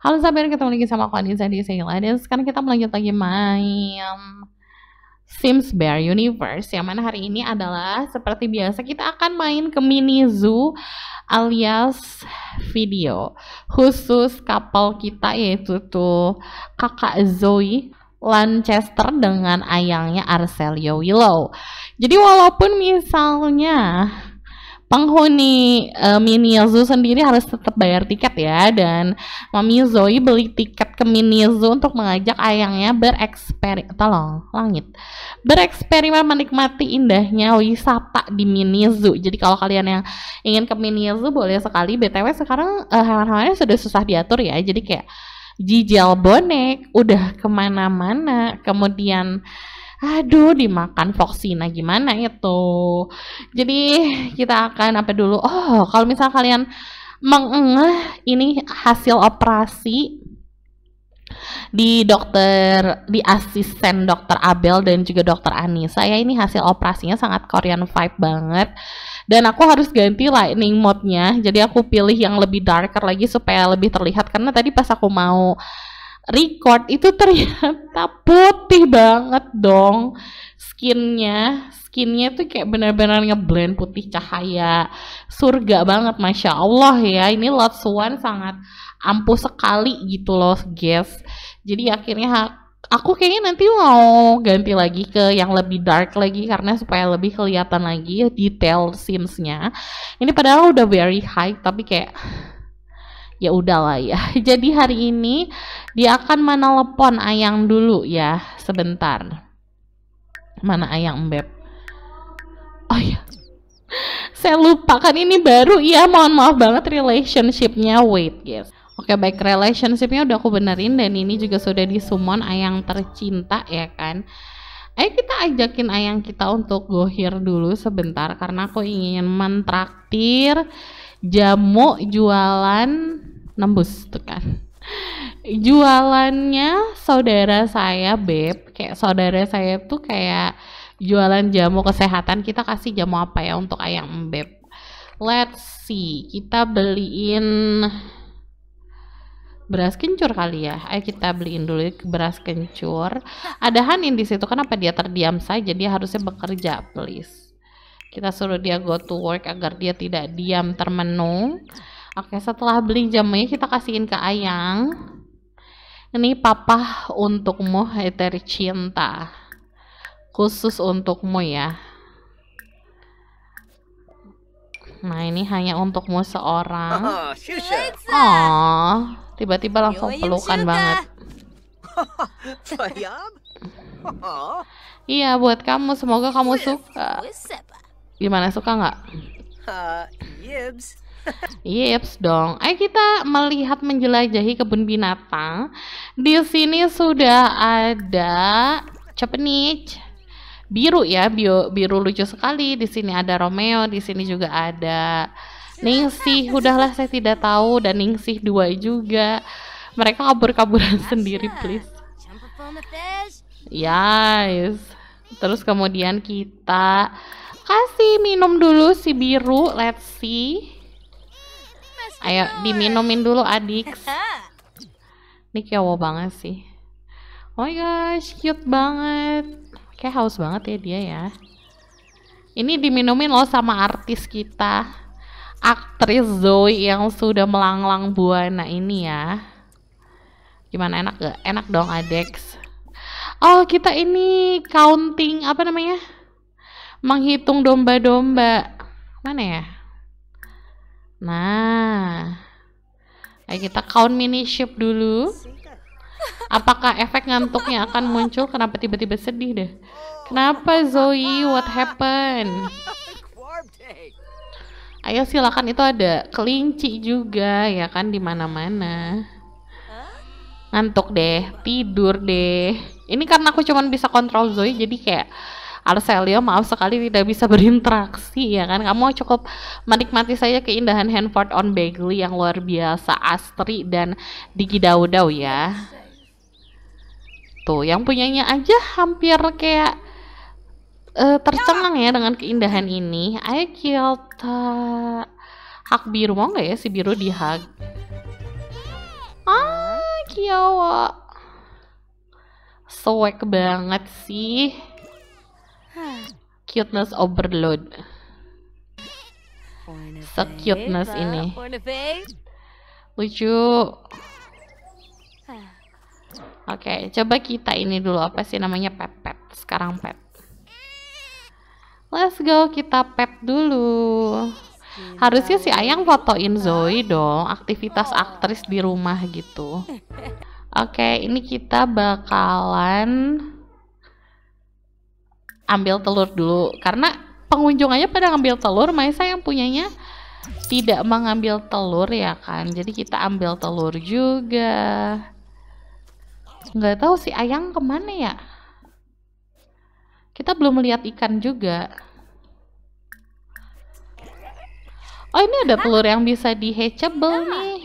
Halo sahabat, ketemu lagi sama aku Anissa di Sheila dan sekarang kita melanjut lagi main Sims Bear Universe yang mana hari ini adalah seperti biasa kita akan main ke mini zoo alias video khusus kapal kita yaitu tuh kakak Zoe Lancaster dengan ayangnya Arcelio Willow. Jadi walaupun misalnya penghuni uh, mini zoo sendiri harus tetap bayar tiket ya dan Mami Zoe beli tiket ke mini zoo untuk mengajak ayangnya bereksperimen tolong langit bereksperimen menikmati indahnya wisata di mini zoo jadi kalau kalian yang ingin ke mini zoo boleh sekali btw sekarang uh, hewan-hewannya sudah susah diatur ya jadi kayak jijal bonek udah kemana-mana kemudian aduh dimakan Foxina gimana itu jadi kita akan apa dulu oh kalau misal kalian mengengah ini hasil operasi di dokter di asisten dokter Abel dan juga dokter Anissa ya ini hasil operasinya sangat Korean vibe banget dan aku harus ganti lightning mode-nya jadi aku pilih yang lebih darker lagi supaya lebih terlihat karena tadi pas aku mau record itu ternyata putih banget dong skinnya skinnya tuh kayak benar-benar ngeblend putih cahaya surga banget masya Allah ya ini lot One sangat ampuh sekali gitu loh guys jadi akhirnya aku kayaknya nanti mau ganti lagi ke yang lebih dark lagi karena supaya lebih kelihatan lagi detail simsnya ini padahal udah very high tapi kayak ya udahlah ya. Jadi hari ini dia akan menelepon Ayang dulu ya, sebentar. Mana Ayang Beb? Oh ya. Saya lupa kan ini baru ya, mohon maaf banget relationshipnya wait guys. Oke baik relationshipnya udah aku benerin dan ini juga sudah disummon Ayang tercinta ya kan. Ayo kita ajakin ayang kita untuk gohir dulu sebentar karena aku ingin mentraktir jamu jualan nembus tuh kan jualannya saudara saya beb kayak saudara saya tuh kayak jualan jamu kesehatan kita kasih jamu apa ya untuk ayam beb let's see kita beliin beras kencur kali ya. Ayo kita beliin dulu beras kencur. Ada Hanin di situ. Kenapa dia terdiam saja? Dia harusnya bekerja, please kita suruh dia go to work agar dia tidak diam termenung oke setelah beli jamunya kita kasihin ke ayang ini papa untukmu hai cinta khusus untukmu ya nah ini hanya untukmu seorang oh, oh tiba-tiba langsung pelukan banget iya buat kamu semoga kamu suka Gimana suka nggak? Uh, yips. Yips dong. Ayo kita melihat menjelajahi kebun binatang. Di sini sudah ada Cepenich biru ya, bio, biru lucu sekali. Di sini ada Romeo, di sini juga ada Ningsih. Udahlah saya tidak tahu dan Ningsih dua juga. Mereka kabur-kaburan sendiri, please. Yes. Terus kemudian kita kasih minum dulu si biru let's see ayo diminumin dulu adik ini kiawo banget sih oh my gosh cute banget kayak haus banget ya dia ya ini diminumin loh sama artis kita aktris Zoe yang sudah melanglang buana ini ya. Gimana enak gak? Enak dong adik. Oh kita ini counting apa namanya? menghitung domba-domba. Mana ya? Nah, ayo kita count mini ship dulu. Apakah efek ngantuknya akan muncul? Kenapa tiba-tiba sedih deh? Kenapa Zoe? What happened? Ayo silakan itu ada kelinci juga ya kan di mana-mana. Ngantuk deh, tidur deh. Ini karena aku cuman bisa kontrol Zoe jadi kayak Arcelio maaf sekali tidak bisa berinteraksi ya kan kamu cukup menikmati saja keindahan handphone on Bagley yang luar biasa astri dan digidau-dau ya tuh yang punyanya aja hampir kayak uh, tercengang ya dengan keindahan ini ayo kita hak biru mau nggak ya si biru di hak ah kiawa swag banget sih Cuteness overload. se-cuteness ini. Lucu. Oke, okay, coba kita ini dulu apa sih namanya pet pet Sekarang pet. Let's go kita pet dulu. Harusnya si Ayang fotoin Zoe dong, aktivitas aktris di rumah gitu. Oke, okay, ini kita bakalan ambil telur dulu karena pengunjung aja pada ngambil telur Maisa yang punyanya tidak mengambil telur ya kan jadi kita ambil telur juga nggak tahu si ayang kemana ya kita belum melihat ikan juga oh ini ada telur yang bisa di hatchable iya. nih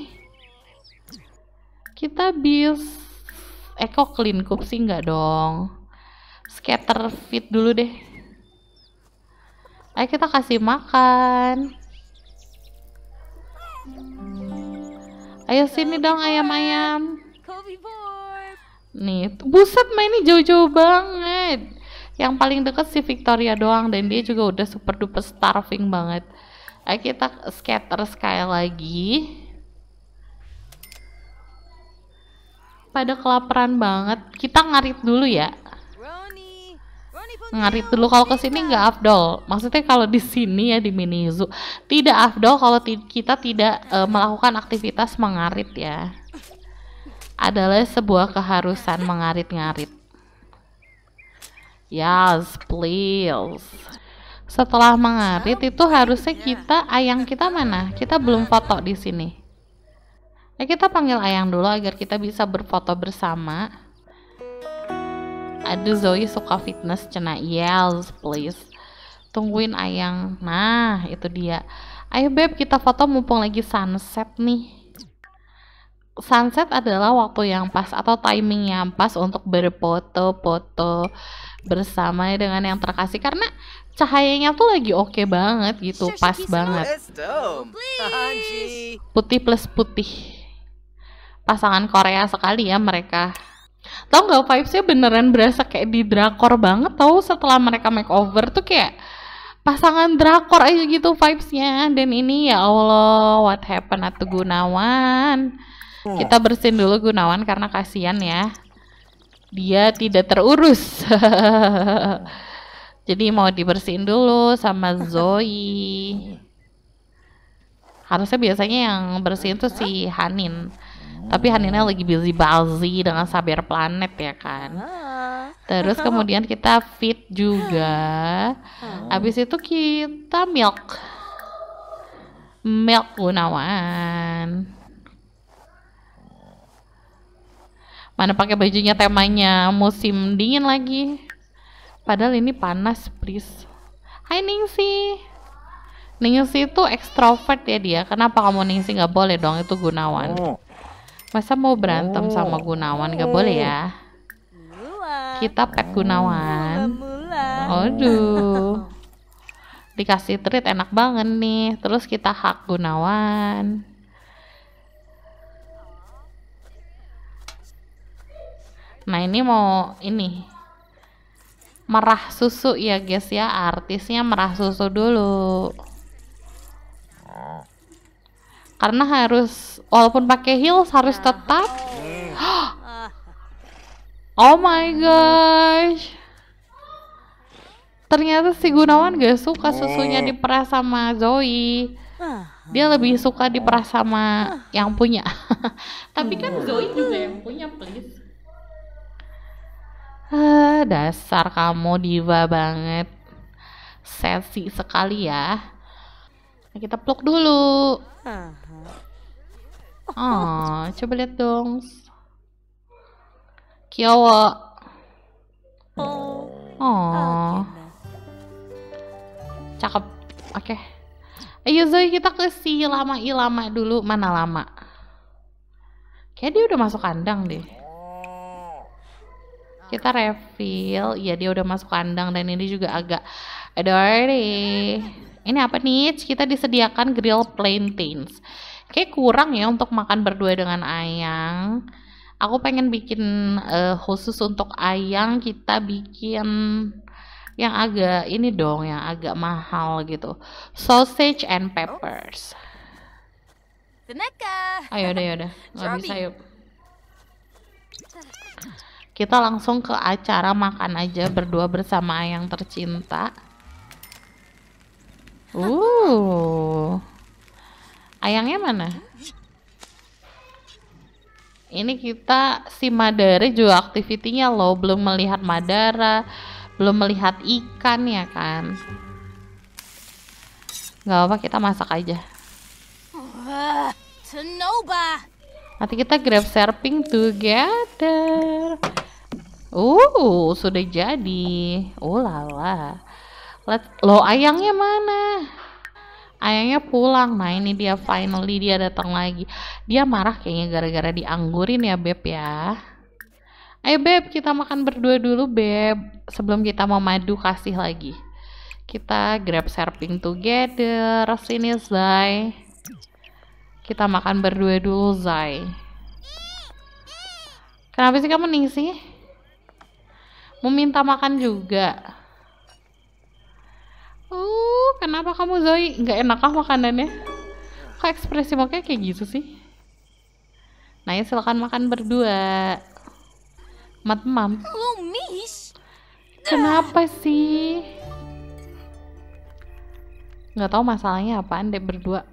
kita bis Eko eh, clean cup sih nggak dong scatter feed dulu deh ayo kita kasih makan ayo sini dong ayam-ayam nih buset ini jauh-jauh banget yang paling deket si Victoria doang dan dia juga udah super duper starving banget ayo kita scatter sky lagi pada kelaparan banget. Kita ngarit dulu ya ngarit dulu kalau ke sini nggak iya. afdol maksudnya kalau di sini ya di mini zoo tidak afdol kalau kita tidak e, melakukan aktivitas mengarit ya adalah sebuah keharusan mengarit-ngarit yes please setelah mengarit itu harusnya iya. kita ayang kita mana kita belum iya. foto di sini ya kita panggil ayang dulu agar kita bisa berfoto bersama aduh Zoe suka fitness cena yes please tungguin ayang nah itu dia ayo beb kita foto mumpung lagi sunset nih sunset adalah waktu yang pas atau timing yang pas untuk berfoto-foto bersama ya dengan yang terkasih karena cahayanya tuh lagi oke okay banget gitu, pas banget. Putih plus putih. Pasangan Korea sekali ya mereka tau nggak vibesnya beneran berasa kayak di drakor banget tau setelah mereka makeover tuh kayak pasangan drakor aja gitu vibesnya dan ini ya Allah what happened atau Gunawan hmm. kita bersin dulu Gunawan karena kasihan ya dia tidak terurus jadi mau dibersihin dulu sama Zoe harusnya biasanya yang bersihin tuh si Hanin tapi Hanina lagi busy balzi dengan Saber Planet ya kan. Ah. Terus kemudian kita fit juga. Ah. Habis itu kita milk. Milk Gunawan. Mana pakai bajunya temanya musim dingin lagi. Padahal ini panas, please. Hai Ningsi. Ningsi itu ekstrovert ya dia. Kenapa kamu Ningsi nggak boleh dong? Itu Gunawan. Oh. Masa mau berantem sama oh. Gunawan gak boleh ya? Kita pet Gunawan. Aduh. Dikasih treat enak banget nih. Terus kita hak Gunawan. Nah, ini mau ini. Merah susu ya, guys ya. Artisnya merah susu dulu karena harus walaupun pakai heels harus nah. tetap hmm. oh my gosh ternyata si Gunawan gak suka susunya oh. diperas sama Zoe ah. dia lebih suka diperas sama ah. yang punya tapi kan hmm. Zoe juga yang punya please ah, dasar kamu diva banget sensi sekali ya Nah, kita pluk dulu. Oh, coba lihat dong. Kiawa. Oh. Ah. Cakep. Oke. Okay. Ayo Zoe kita ke si lama ilama dulu. Mana lama? Kayak dia udah masuk kandang deh. Kita refill. ya dia udah masuk kandang dan ini juga agak dirty. Ini apa nih? Kita disediakan grill plantains. Kayak kurang ya untuk makan berdua dengan Ayang. Aku pengen bikin uh, khusus untuk Ayang kita bikin yang agak ini dong, yang agak mahal gitu. Sausage and peppers. Ayo deh, udah. Gak bisa yuk. Kita langsung ke acara makan aja berdua bersama ayang tercinta. Uh. Ayangnya mana? Ini kita si Madara juga aktivitinya loh, belum melihat Madara, belum melihat ikan ya kan. Gak apa kita masak aja. Nanti kita grab surfing together. Uh, sudah jadi. Oh lala. Let, lo ayangnya mana? Ayangnya pulang. Nah ini dia finally dia datang lagi. Dia marah kayaknya gara-gara dianggurin ya Beb ya. Ayo eh, Beb kita makan berdua dulu Beb. Sebelum kita mau madu kasih lagi. Kita grab surfing together. Sini Zai. Kita makan berdua dulu Zai. Kenapa sih kamu ningsih? Mau minta makan juga? Oh, kenapa kamu Zoe? enak kah makanannya? Kok ekspresi mukanya kayak gitu sih? Naya silakan makan berdua. Mat mam. Oh, kenapa sih? Gak tahu masalahnya apaan deh berdua.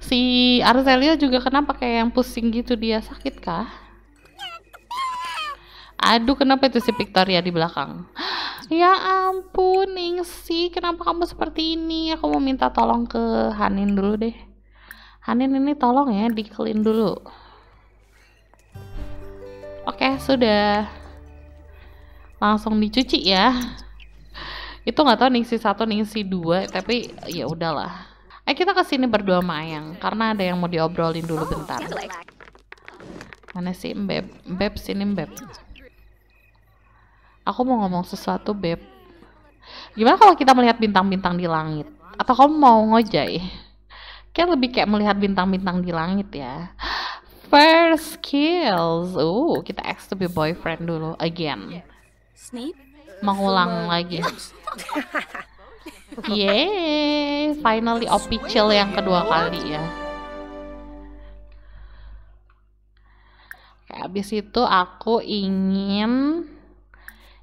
Si Arzelia juga kenapa kayak yang pusing gitu dia sakit kah? Aduh kenapa itu si Victoria di belakang? Ya ampun, Ningsi, kenapa kamu seperti ini? Aku mau minta tolong ke Hanin dulu deh. Hanin ini tolong ya, di clean dulu. Oke, sudah. Langsung dicuci ya. Itu nggak tahu Ningsi satu, Ningsi dua, tapi ya udahlah. Eh kita ke sini berdua Mayang karena ada yang mau diobrolin dulu bentar. Mana sih Beb? Beb sini Beb aku mau ngomong sesuatu beb gimana kalau kita melihat bintang-bintang di langit atau kamu mau ngojai kayak lebih kayak melihat bintang-bintang di langit ya first kills uh kita ex to be boyfriend dulu again Snape mengulang lagi Yeay, finally official yang kedua kali ya. kayak abis itu aku ingin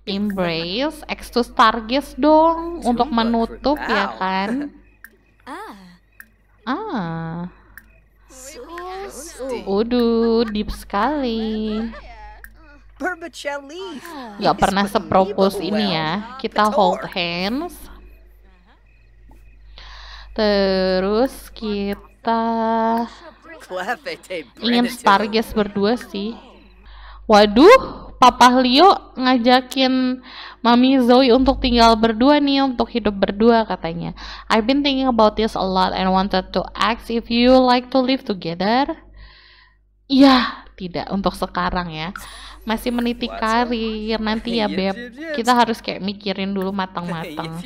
Embrace X to Stargaze dong untuk menutup ya kan. Ah. Udu, deep sekali. Gak pernah sepropos ini ya. Kita hold hands. Terus kita ingin Stargaze berdua sih. Waduh, Papa Leo ngajakin Mami Zoe untuk tinggal berdua nih, untuk hidup berdua katanya. I've been thinking about this a lot and wanted to ask if you like to live together. Ya, tidak untuk sekarang ya. Masih meniti karir nanti ya iya, Beb. Iya, iya. Kita harus kayak mikirin dulu matang-matang.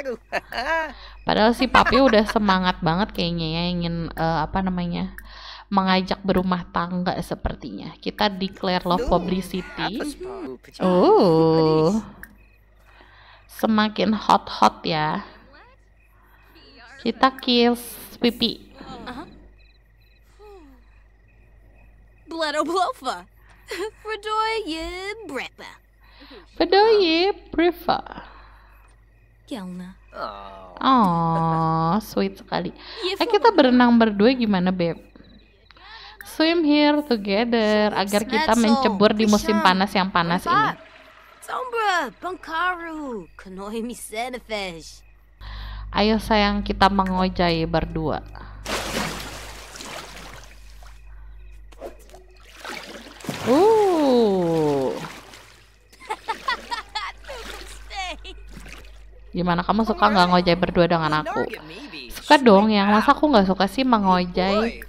Padahal si Papi udah semangat banget kayaknya ya ingin uh, apa namanya? mengajak berumah tangga sepertinya. Kita declare love publicity. Oh. Semakin hot-hot ya. Kita kiss pipi. blood Blofa. Bedoye Brepa. Bedoye Brepa. Kelna. Oh, sweet sekali. Iya, eh, kita berenang berdua gimana, Beb? Swim here together agar kita mencebur di musim panas yang panas ini. Ayo sayang kita mengojai berdua. Uh. Gimana kamu suka nggak ngojai berdua dengan aku? Suka dong yang masa aku nggak suka sih mengojai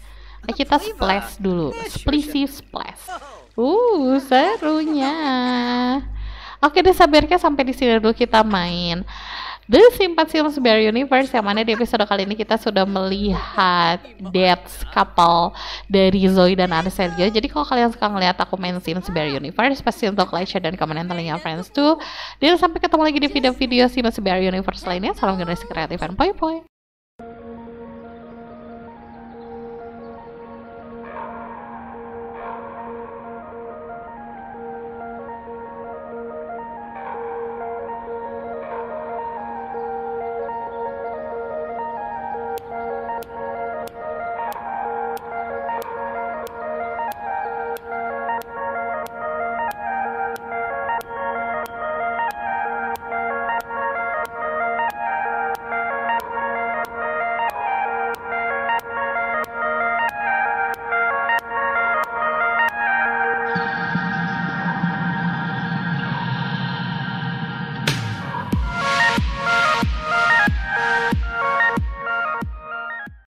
kita splash dulu. Splishy splash. Uh, serunya. Oke deh, sabarnya sampai di sini dulu kita main. The Sims Bear Universe yang mana di episode kali ini kita sudah melihat Death couple dari Zoe dan Arcelio. Jadi kalau kalian suka ngeliat aku main Sims Bear Universe pasti untuk like, share, dan komen yang telinga friends tuh. Dan sampai ketemu lagi di video-video Sims Bear Universe lainnya. Salam generasi kreatif and poi-poi.